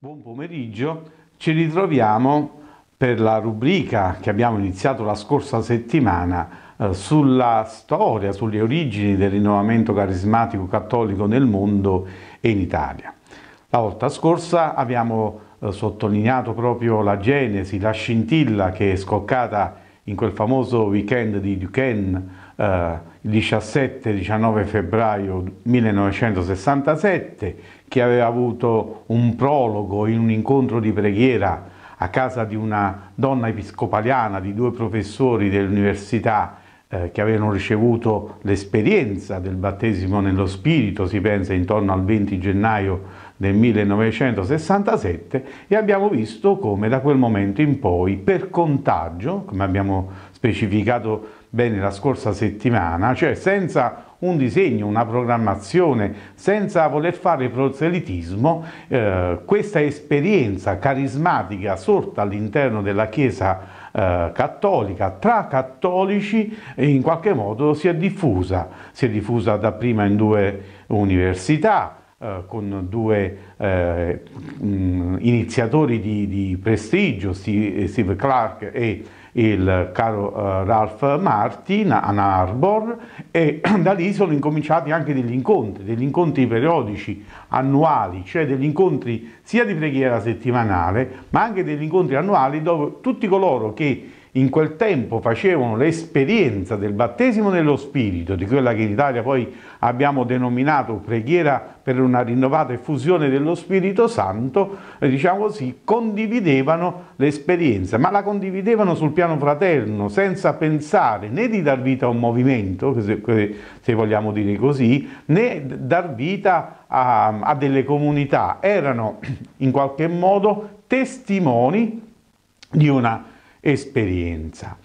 Buon pomeriggio, ci ritroviamo per la rubrica che abbiamo iniziato la scorsa settimana eh, sulla storia, sulle origini del rinnovamento carismatico cattolico nel mondo e in Italia. La volta scorsa abbiamo eh, sottolineato proprio la genesi, la scintilla che è scoccata in quel famoso weekend di Duquesne eh, il 17-19 febbraio 1967 che aveva avuto un prologo in un incontro di preghiera a casa di una donna episcopaliana, di due professori dell'università eh, che avevano ricevuto l'esperienza del battesimo nello Spirito, si pensa intorno al 20 gennaio del 1967, e abbiamo visto come da quel momento in poi, per contagio, come abbiamo specificato bene la scorsa settimana, cioè senza un disegno, una programmazione, senza voler fare proselitismo, eh, questa esperienza carismatica sorta all'interno della Chiesa eh, cattolica tra cattolici in qualche modo si è diffusa, si è diffusa dapprima in due università, eh, con due eh, iniziatori di, di prestigio, Steve Clark e il caro uh, Ralph Martin, Ann Arbor e da lì sono incominciati anche degli incontri, degli incontri periodici, annuali, cioè degli incontri sia di preghiera settimanale ma anche degli incontri annuali dove tutti coloro che in quel tempo facevano l'esperienza del battesimo nello Spirito, di quella che in Italia poi abbiamo denominato preghiera per una rinnovata effusione dello Spirito Santo, eh, diciamo così, condividevano l'esperienza, ma la condividevano sul piano fraterno, senza pensare né di dar vita a un movimento, se, vogliamo dire così, né dar vita a, a delle comunità. Erano in qualche modo testimoni di una esperienza.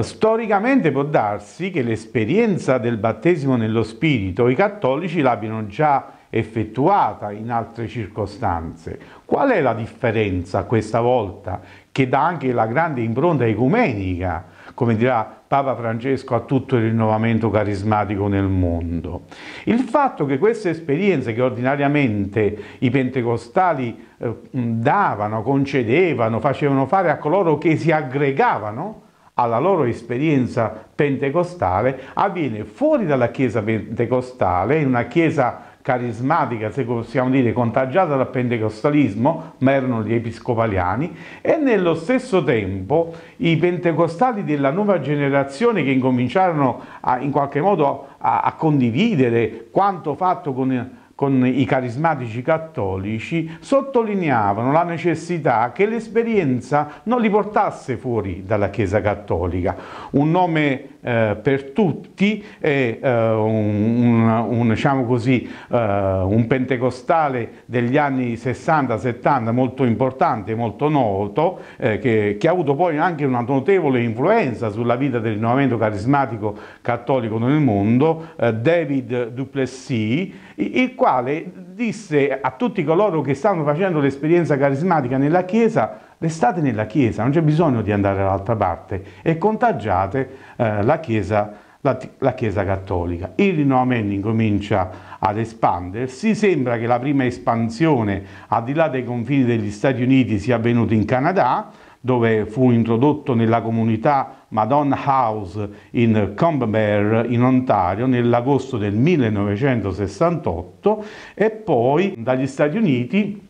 Storicamente può darsi che l'esperienza del battesimo nello Spirito i cattolici l'abbiano già effettuata in altre circostanze. Qual è la differenza questa volta che dà anche la grande impronta ecumenica, come dirà Papa Francesco a tutto il rinnovamento carismatico nel mondo. Il fatto che queste esperienze che ordinariamente i pentecostali eh, davano, concedevano, facevano fare a coloro che si aggregavano, alla loro esperienza pentecostale avviene fuori dalla chiesa pentecostale, in una chiesa carismatica, se possiamo dire, contagiata dal pentecostalismo, ma erano gli episcopaliani, e nello stesso tempo i pentecostali della nuova generazione che incominciarono a, in qualche modo a, a condividere quanto fatto con Il, con i carismatici cattolici sottolineavano la necessità che l'esperienza non li portasse fuori dalla Chiesa Cattolica. Un nome eh, per tutti è eh, un, un, diciamo così, eh, un, pentecostale degli anni 60-70 molto importante, molto noto, eh, che, che, ha avuto poi anche una notevole influenza sulla vita del rinnovamento carismatico cattolico nel mondo, eh, David Duplessis, il quale disse a tutti coloro che stavano facendo l'esperienza carismatica nella Chiesa, restate nella Chiesa, non c'è bisogno di andare dall'altra parte e contagiate eh, la, chiesa, la, la Chiesa Cattolica. Il rinnovamento incomincia ad espandersi, sembra che la prima espansione al di là dei confini degli Stati Uniti sia avvenuta in Canada, dove fu introdotto nella comunità Madonna House in Combebar in Ontario nell'agosto del 1968 e poi dagli Stati Uniti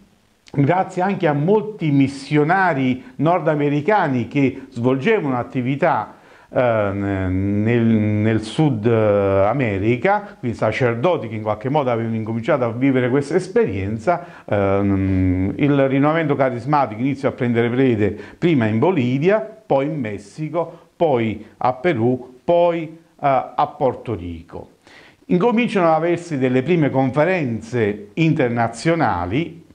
grazie anche a molti missionari nordamericani che svolgevano attività Ehm, nel, nel, Sud eh, America, quindi sacerdoti che in qualche modo avevano incominciato a vivere questa esperienza, ehm, il rinnovamento carismatico inizia a prendere prede prima in Bolivia, poi in Messico, poi a Perù, poi eh, a Porto Rico. Incominciano ad aversi delle prime conferenze internazionali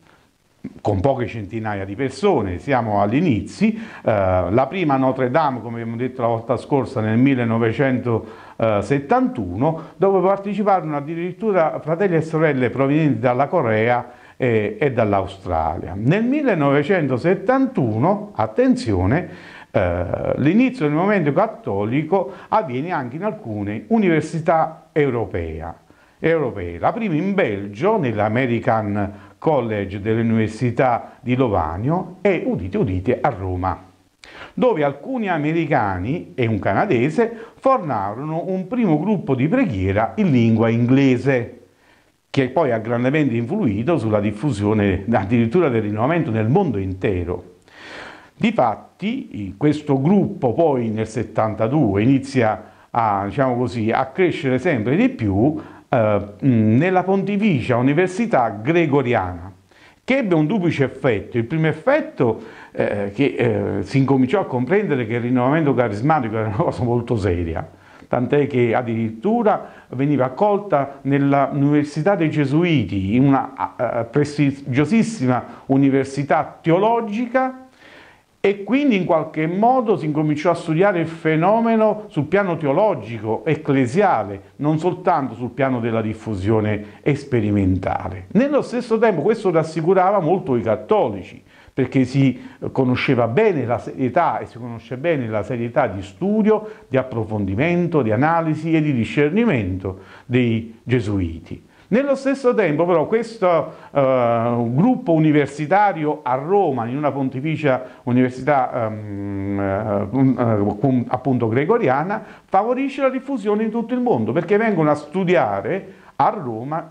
con poche centinaia di persone, siamo all'inizio, eh, la prima Notre Dame, come abbiamo detto la volta scorsa, nel 1971, dove parteciparono addirittura fratelli e sorelle provenienti dalla Corea e, e dall'Australia. Nel 1971, attenzione, eh, l'inizio del movimento cattolico avviene anche in alcune università europee. europee. La prima in Belgio, nell'American College dell'Università di Lovanio e, udite udite, a Roma, dove alcuni americani e un canadese formarono un primo gruppo di preghiera in lingua inglese, che poi ha grandemente influito sulla diffusione addirittura del rinnovamento nel mondo intero. Difatti questo gruppo poi nel 72 inizia a, diciamo così, a crescere sempre di più eh, mm, nella Pontificia Università Gregoriana che ebbe un duplice effetto. Il primo effetto eh, che eh, si incominciò a comprendere che il rinnovamento carismatico era una cosa molto seria, tant'è che addirittura veniva accolta nell'Università dei Gesuiti, in una eh, eh prestigiosissima università teologica e quindi in qualche modo si incominciò a studiare il fenomeno sul piano teologico, ecclesiale, non soltanto sul piano della diffusione sperimentale. Nello stesso tempo questo rassicurava molto i cattolici, perché si eh, conosceva bene la serietà e si conosce bene la serietà di studio, di approfondimento, di analisi e di discernimento dei gesuiti. Nello stesso tempo però questo eh, gruppo universitario a Roma, in una pontificia università ehm, eh, eh appunto gregoriana, favorisce la diffusione in tutto il mondo perché vengono a studiare a Roma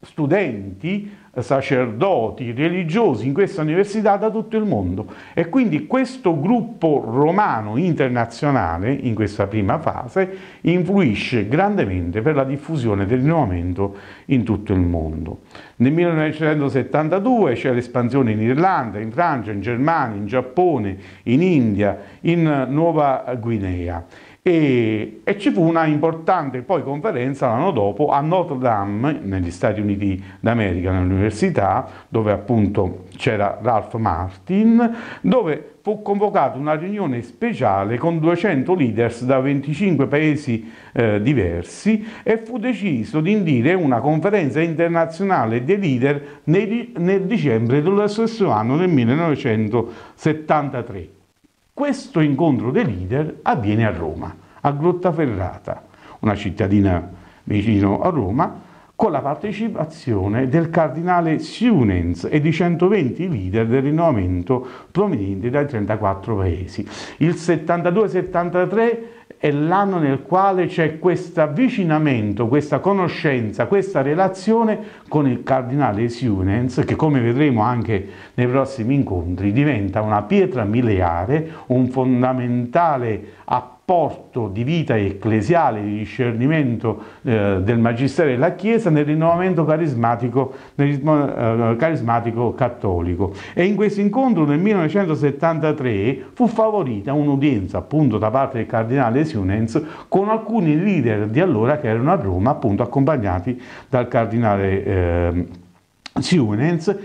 studenti sacerdoti, religiosi in questa università da tutto il mondo e quindi questo gruppo romano internazionale in questa prima fase influisce grandemente per la diffusione del rinnovamento in tutto il mondo. Nel 1972 c'è l'espansione in Irlanda, in Francia, in Germania, in Giappone, in India, in Nuova Guinea e, e, ci fu una importante poi conferenza l'anno dopo a Notre Dame, negli Stati Uniti d'America, nell'università, dove appunto c'era Ralph Martin, dove fu convocata una riunione speciale con 200 leaders da 25 paesi eh, diversi e fu deciso di indire una conferenza internazionale dei leader nel, nel dicembre dello stesso anno, del 1973. Questo incontro dei leader avviene a Roma, a Grottaferrata, una cittadina vicino a Roma, con la partecipazione del cardinale Siunens e di 120 leader del rinnovamento provenienti dai 34 paesi. Il 72-73 è l'anno nel quale c'è questo avvicinamento, questa conoscenza, questa relazione con il cardinale Siunens che come vedremo anche nei prossimi incontri diventa una pietra miliare, un fondamentale appunto porto di vita ecclesiale, di discernimento eh, del Magistero della Chiesa nel rinnovamento carismatico, nel, eh, carismatico cattolico. E in questo incontro nel 1973 fu favorita un'udienza appunto da parte del Cardinale Siunens con alcuni leader di allora che erano a Roma appunto accompagnati dal Cardinale eh, Siunens e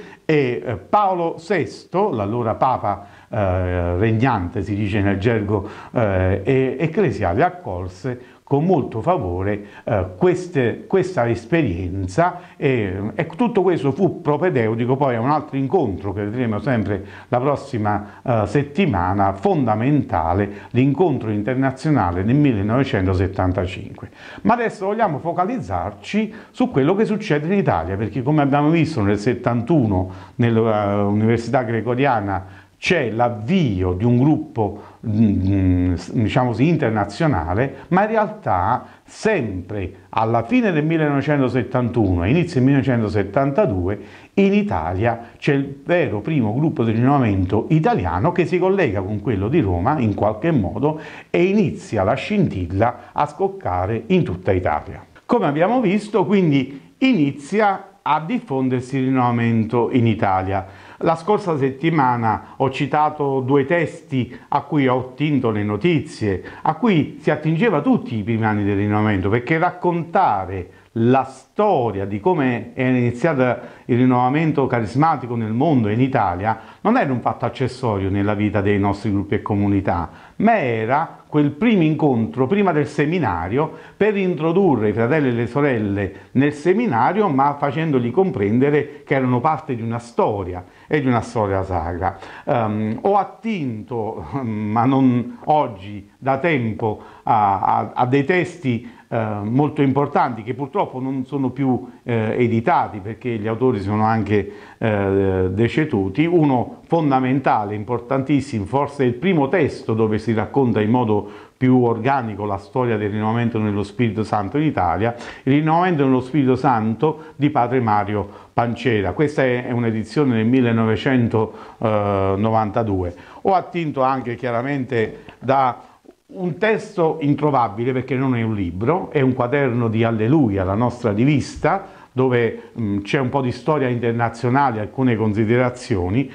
eh, Paolo VI, l'allora Papa eh, regnante, si dice nel gergo eh, ecclesiale, accolse con molto favore eh, queste, questa esperienza e, e, tutto questo fu propedeutico poi a un altro incontro che vedremo sempre la prossima eh, settimana, fondamentale, l'incontro internazionale del 1975. Ma adesso vogliamo focalizzarci su quello che succede in Italia, perché come abbiamo visto nel 71 nell'Università eh, Gregoriana c'è l'avvio di un gruppo mm, diciamo così, internazionale, ma in realtà sempre alla fine del 1971 e inizio del 1972 in Italia c'è il vero primo gruppo di rinnovamento italiano che si collega con quello di Roma in qualche modo e inizia la scintilla a scoccare in tutta Italia. Come abbiamo visto quindi inizia a diffondersi il rinnovamento in Italia la scorsa settimana ho citato due testi a cui ho attinto le notizie, a cui si attingeva tutti i primi anni del rinnovamento, perché raccontare la storia storia di come è iniziato il rinnovamento carismatico nel mondo e in Italia non era un fatto accessorio nella vita dei nostri gruppi e comunità, ma era quel primo incontro prima del seminario per introdurre i fratelli e le sorelle nel seminario, ma facendogli comprendere che erano parte di una storia e di una storia sacra. Um, ho attinto, ma non oggi, da tempo a, a, a dei testi eh, molto importanti che purtroppo non sono sono più eh, editati perché gli autori sono anche eh, deceduti, uno fondamentale, importantissimo, forse il primo testo dove si racconta in modo più organico la storia del rinnovamento nello Spirito Santo in Italia, il rinnovamento nello Spirito Santo di padre Mario Pancera. Questa è un'edizione del 1992. Ho attinto anche chiaramente da un testo introvabile perché non è un libro, è un quaderno di Alleluia, la nostra rivista, dove mm, c'è un po' di storia internazionale, alcune considerazioni,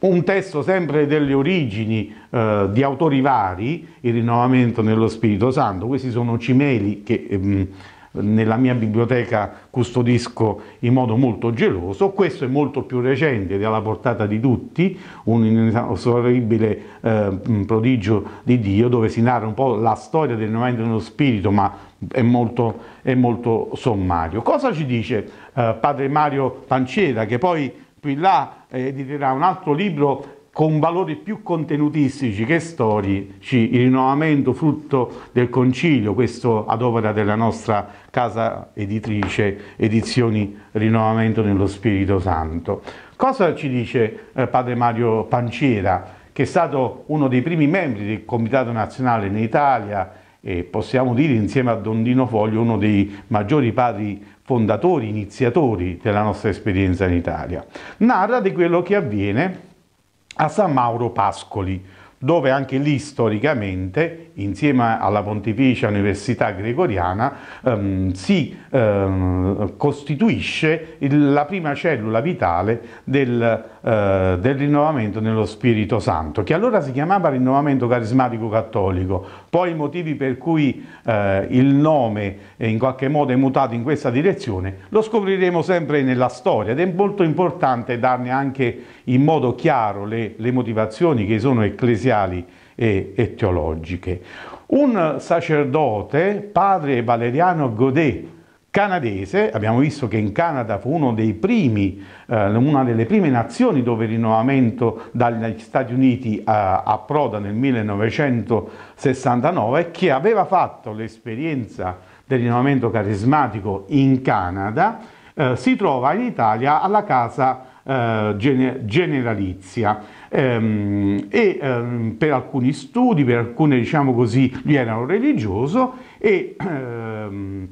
un testo sempre delle origini eh, di autori vari, il rinnovamento nello Spirito Santo, questi sono cimeli che ehm, nella mia biblioteca custodisco in modo molto geloso, questo è molto più recente ed è alla portata di tutti, un inesorabile eh, prodigio di Dio dove si narra un po' la storia del rinnovamento dello spirito ma è molto, è molto sommario. Cosa ci dice eh, padre Mario Pancera che poi più in là eh, editerà un altro libro con valori più contenutistici che storici, il rinnovamento frutto del concilio, questo ad opera della nostra casa editrice Edizioni Rinnovamento nello Spirito Santo. Cosa ci dice eh, padre Mario Panciera, che è stato uno dei primi membri del Comitato Nazionale in Italia e possiamo dire insieme a Dondino Foglio uno dei maggiori padri fondatori, iniziatori della nostra esperienza in Italia. Narra di quello che avviene a San Mauro Pascoli, dove anche lì storicamente, insieme alla Pontificia Università Gregoriana, ehm, si ehm, costituisce il, la prima cellula vitale del, eh, del, rinnovamento nello Spirito Santo, che allora si chiamava rinnovamento carismatico cattolico. Poi i motivi per cui eh, il nome è in qualche modo è mutato in questa direzione lo scopriremo sempre nella storia ed è molto importante darne anche in modo chiaro le, le motivazioni che sono ecclesiastiche ecclesiali e, e teologiche. Un sacerdote, padre Valeriano Godet, canadese, abbiamo visto che in Canada fu uno dei primi, eh, una delle prime nazioni dove il rinnovamento dagli Stati Uniti eh, approda nel 1969, che aveva fatto l'esperienza del rinnovamento carismatico in Canada, eh, si trova in Italia alla casa eh, Generalizia Ehm, e ehm, per alcuni studi, per alcune diciamo così, lui era un religioso e ehm,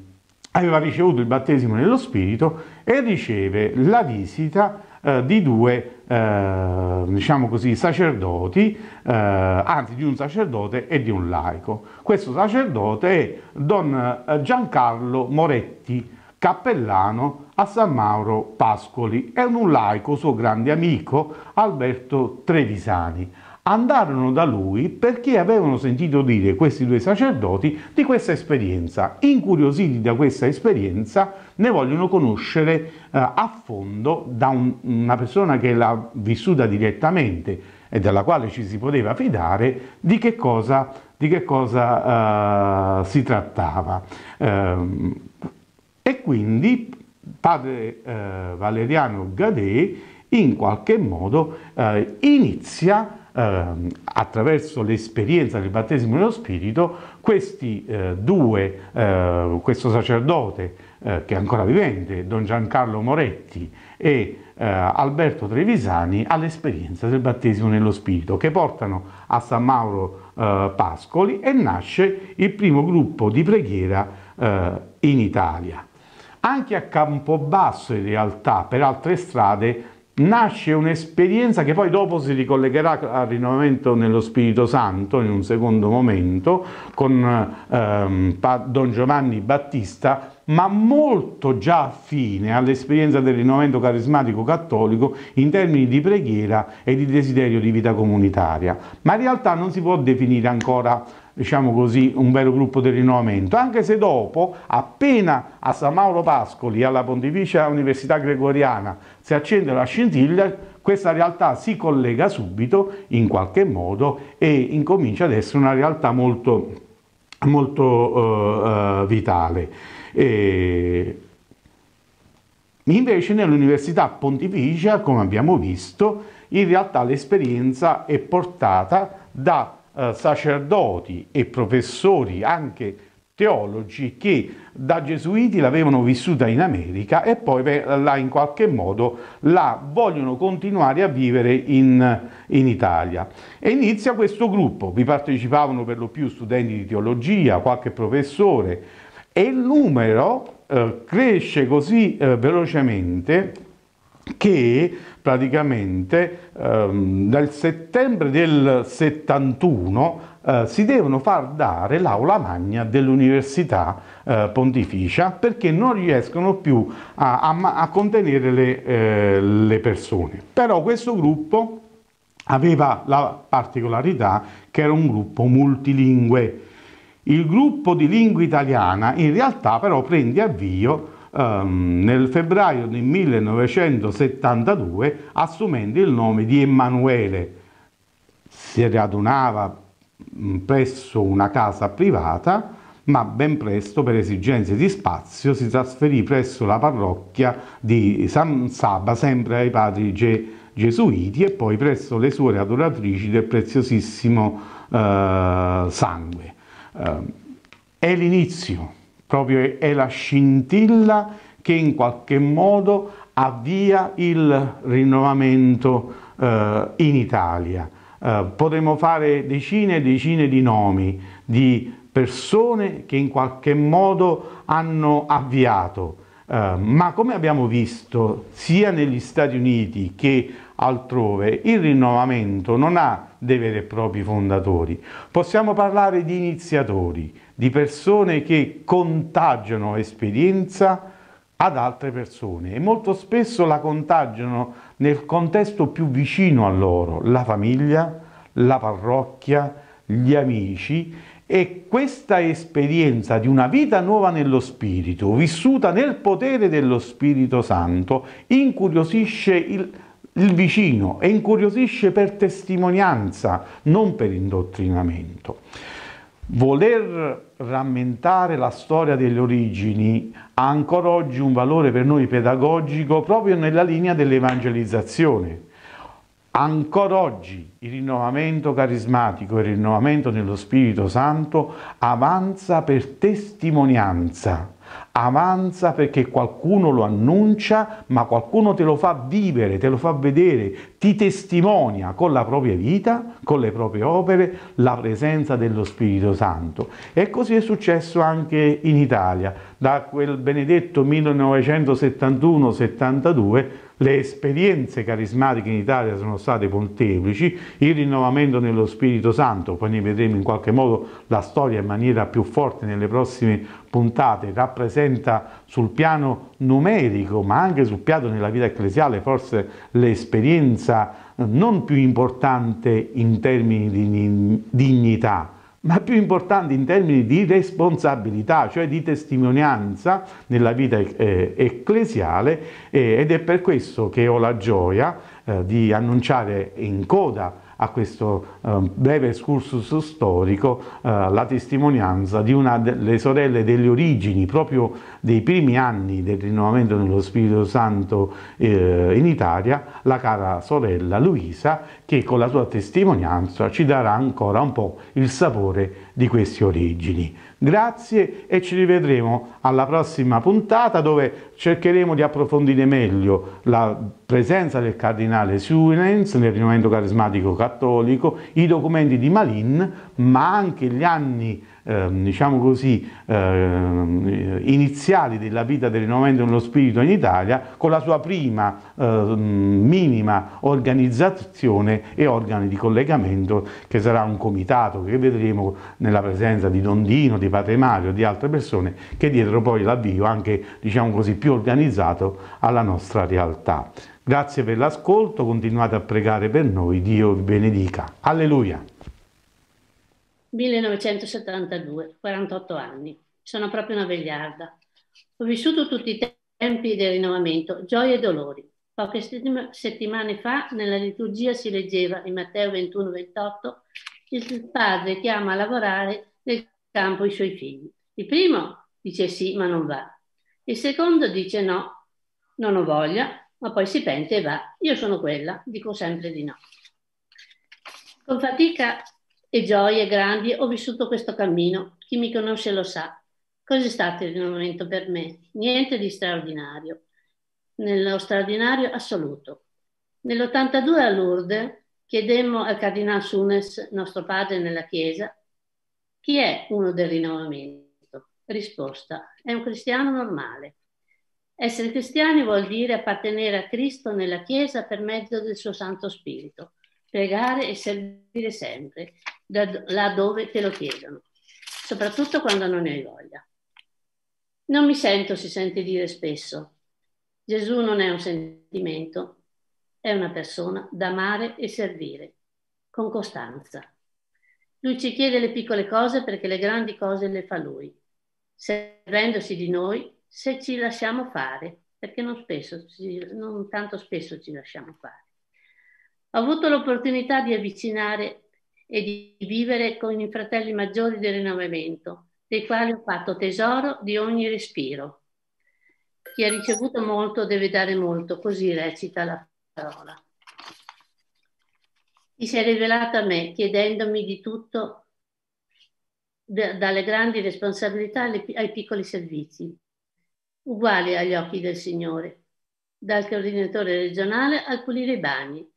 aveva ricevuto il battesimo nello Spirito e riceve la visita eh, di due eh, diciamo così, sacerdoti, eh, anzi di un sacerdote e di un laico. Questo sacerdote è Don eh, Giancarlo Moretti, cappellano a San Mauro Pascoli e un laico suo grande amico Alberto Trevisani. Andarono da lui perché avevano sentito dire questi due sacerdoti di questa esperienza. Incuriositi da questa esperienza, ne vogliono conoscere eh, a fondo da un, una persona che l'ha vissuta direttamente e della quale ci si poteva fidare di che cosa, di che cosa eh, si trattava. Eh, e quindi padre eh, Valeriano Gadè in qualche modo eh, inizia eh, attraverso l'esperienza del battesimo nello Spirito, questi eh, due, eh, questo sacerdote che è ancora vivente, Don Giancarlo Moretti e Alberto Trevisani, all'esperienza del battesimo nello Spirito, che portano a San Mauro Pascoli e nasce il primo gruppo di preghiera in Italia. Anche a Campobasso in realtà, per altre strade, nasce un'esperienza che poi dopo si ricollegherà al rinnovamento nello Spirito Santo in un secondo momento con ehm, Don Giovanni Battista ma molto già affine all'esperienza del rinnovamento carismatico cattolico in termini di preghiera e di desiderio di vita comunitaria ma in realtà non si può definire ancora diciamo così, un vero gruppo di rinnovamento, anche se dopo, appena a San Mauro Pascoli, alla Pontificia Università Gregoriana, si accende la scintilla, questa realtà si collega subito in qualche modo e incomincia ad essere una realtà molto, molto eh, eh vitale. E... Invece nell'Università Pontificia, come abbiamo visto, in realtà l'esperienza è portata da eh, sacerdoti e professori, anche teologi che da gesuiti l'avevano vissuta in America e poi là in qualche modo la vogliono continuare a vivere in, in, Italia. E inizia questo gruppo, vi partecipavano per lo più studenti di teologia, qualche professore e il numero eh, cresce così eh, velocemente che praticamente ehm, dal settembre del 71 eh, si devono far dare l'aula magna dell'Università eh, Pontificia perché non riescono più a, a, a contenere le, eh, le persone. Però questo gruppo aveva la particolarità che era un gruppo multilingue. Il gruppo di lingua italiana in realtà però prende avvio um, nel febbraio del 1972 assumendo il nome di Emanuele. Si radunava mm, presso una casa privata ma ben presto per esigenze di spazio si trasferì presso la parrocchia di San Saba sempre ai padri Ge gesuiti e poi presso le suore adoratrici del preziosissimo eh, sangue. Eh, è l'inizio proprio è la scintilla che in qualche modo avvia il rinnovamento eh, in Italia. Eh, potremmo fare decine e decine di nomi di persone che in qualche modo hanno avviato, eh, ma come abbiamo visto sia negli Stati Uniti che altrove, il rinnovamento non ha dei veri e propri fondatori. Possiamo parlare di iniziatori, di persone che contagiano esperienza ad altre persone e molto spesso la contagiano nel contesto più vicino a loro, la famiglia, la parrocchia, gli amici e questa esperienza di una vita nuova nello Spirito, vissuta nel potere dello Spirito Santo, incuriosisce il, il vicino e incuriosisce per testimonianza, non per indottrinamento. Voler rammentare la storia delle origini ha ancora oggi un valore per noi pedagogico proprio nella linea dell'evangelizzazione. Ancora oggi il rinnovamento carismatico, e il rinnovamento dello Spirito Santo avanza per testimonianza avanza perché qualcuno lo annuncia, ma qualcuno te lo fa vivere, te lo fa vedere, ti testimonia con la propria vita, con le proprie opere, la presenza dello Spirito Santo. E così è successo anche in Italia, da quel benedetto 1971-72 le esperienze carismatiche in Italia sono state molteplici, il rinnovamento nello Spirito Santo, poi ne vedremo in qualche modo la storia in maniera più forte nelle prossime puntate, rappresenta sul piano numerico ma anche sul piano della vita ecclesiale forse l'esperienza non più importante in termini di dignità, ma più importante in termini di responsabilità, cioè di testimonianza nella vita eh, ecclesiale eh, ed è per questo che ho la gioia eh, di annunciare in coda a questo eh, breve excursus storico eh, la testimonianza di una delle sorelle delle origini, proprio dei primi anni del rinnovamento dello Spirito Santo eh, in Italia, la cara sorella Luisa, che con la sua testimonianza ci darà ancora un po' il sapore di queste origini. Grazie e ci rivedremo alla prossima puntata dove cercheremo di approfondire meglio la presenza del cardinale Suenens nel rinnovamento carismatico cattolico, i documenti di Malin, ma anche gli anni Ehm, diciamo così, ehm, iniziali della vita del rinnovamento dello spirito in Italia con la sua prima ehm, minima organizzazione e organi di collegamento che sarà un comitato che vedremo nella presenza di Dondino, di Padre Mario, di altre persone che dietro poi l'avvio anche diciamo così, più organizzato alla nostra realtà. Grazie per l'ascolto, continuate a pregare per noi, Dio vi benedica. Alleluia! 1972, 48 anni. Sono proprio una vegliarda. Ho vissuto tutti i tempi del rinnovamento, gioie e dolori. Poche settimane fa nella liturgia si leggeva in Matteo 21-28 il padre chiama a lavorare nel campo i suoi figli. Il primo dice sì ma non va. Il secondo dice no, non ho voglia, ma poi si pente e va. Io sono quella, dico sempre di no. Con fatica e gioie grandi ho vissuto questo cammino, chi mi conosce lo sa. Cos'è stato il rinnovamento per me? Niente di straordinario, nello straordinario assoluto. Nell'82 a Lourdes chiedemmo al Cardinal Sunes, nostro padre nella Chiesa, chi è uno del rinnovamento? Risposta, è un cristiano normale. Essere cristiani vuol dire appartenere a Cristo nella Chiesa per mezzo del suo Santo Spirito, pregare e servire sempre, da, laddove te lo chiedono, soprattutto quando non ne hai voglia. Non mi sento, si sente dire spesso. Gesù non è un sentimento, è una persona da amare e servire, con costanza. Lui ci chiede le piccole cose perché le grandi cose le fa lui, servendosi di noi se ci lasciamo fare, perché non, spesso, non tanto spesso ci lasciamo fare. Ho avuto l'opportunità di avvicinare e di vivere con i fratelli maggiori del rinnovamento, dei quali ho fatto tesoro di ogni respiro. Chi ha ricevuto molto deve dare molto, così recita la parola. Ti sei rivelato a me chiedendomi di tutto, dalle grandi responsabilità ai piccoli servizi, uguali agli occhi del Signore, dal coordinatore regionale al pulire i bagni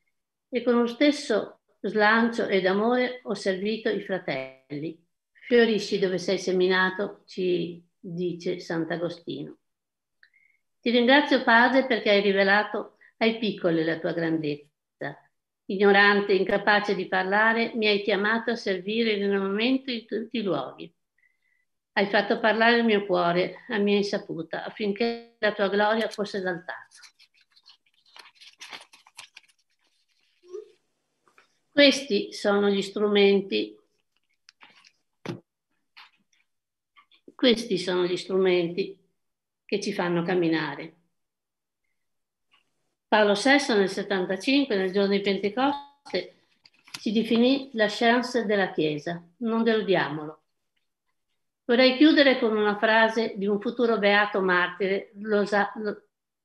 e con lo stesso slancio ed amore ho servito i fratelli. Fiorisci dove sei seminato, ci dice Sant'Agostino. Ti ringrazio, Padre, perché hai rivelato ai piccoli la tua grandezza. Ignorante, incapace di parlare, mi hai chiamato a servire in un momento in tutti i luoghi. Hai fatto parlare il mio cuore a mia insaputa affinché la tua gloria fosse esaltata. Questi sono gli strumenti. Questi sono gli strumenti che ci fanno camminare. Paolo VI nel 75, nel giorno di Pentecoste, si definì la chance della Chiesa. Non deludiamolo. Vorrei chiudere con una frase di un futuro beato martire,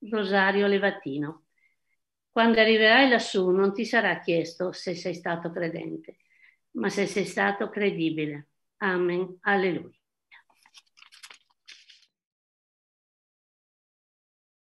Rosario Levatino. Quando arriverai lassù non ti sarà chiesto se sei stato credente, ma se sei stato credibile. Amen. Alleluia.